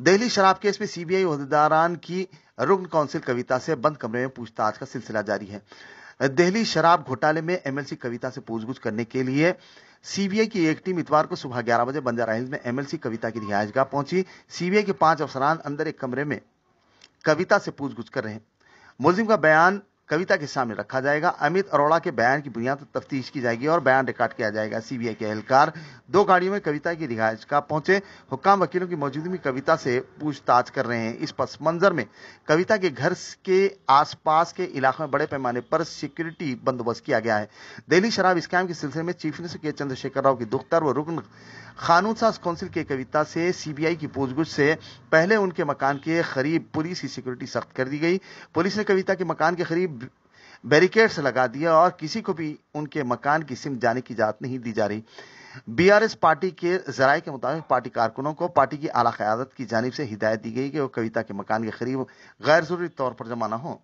दिल्ली शराब केस में सीबीआई अहदेदारान की रुग्ण काउंसिल कविता से बंद कमरे में पूछताछ का सिलसिला जारी है दिल्ली शराब घोटाले में एमएलसी कविता से पूछगुछ करने के लिए सीबीआई की एक टीम इतवार को सुबह ग्यारह बजे बंजारा हिल्स में एमएलसी कविता की रिहायशगाह पहुंची सीबीआई के पांच अफसरान अंदर एक कमरे में कविता से पूछगुछ कर रहे हैं मुलिम का बयान कविता के सामने रखा जाएगा अमित अरोड़ा के बयान की बुनियाद तफ्तीश की जाएगी और बयान रिकॉर्ड किया जाएगा सीबीआई के एहलकार दो गाड़ियों में कविता की रिहायश का पहुंचे हुक्काम वकीलों की मौजूदगी में कविता से पूछताछ कर रहे हैं इस पस मंजर में कविता के घर के आसपास के इलाकों में बड़े पैमाने पर सिक्योरिटी बंदोबस्त किया गया है दिल्ली शराब स्कैम के सिलसिले में चीफ मिनिस्टर के चंद्रशेखर राव की दुख्तर व रुकन कानून साज कौंसिल के कविता से सीबीआई की पूछगुछ से पहले उनके मकान के करीब पुलिस की सिक्योरिटी सख्त कर दी गई पुलिस ने कविता के मकान के करीब बैरिकेड्स लगा दिया और किसी को भी उनके मकान की सिम जाने की इजाजत नहीं दी जा रही बीआरएस पार्टी के जराये के मुताबिक पार्टी कारकुनों को पार्टी की आला क्यादत की जानब से हिदायत दी गई कि वो कविता के मकान के करीब गैर जरूरी तौर पर जमाना हो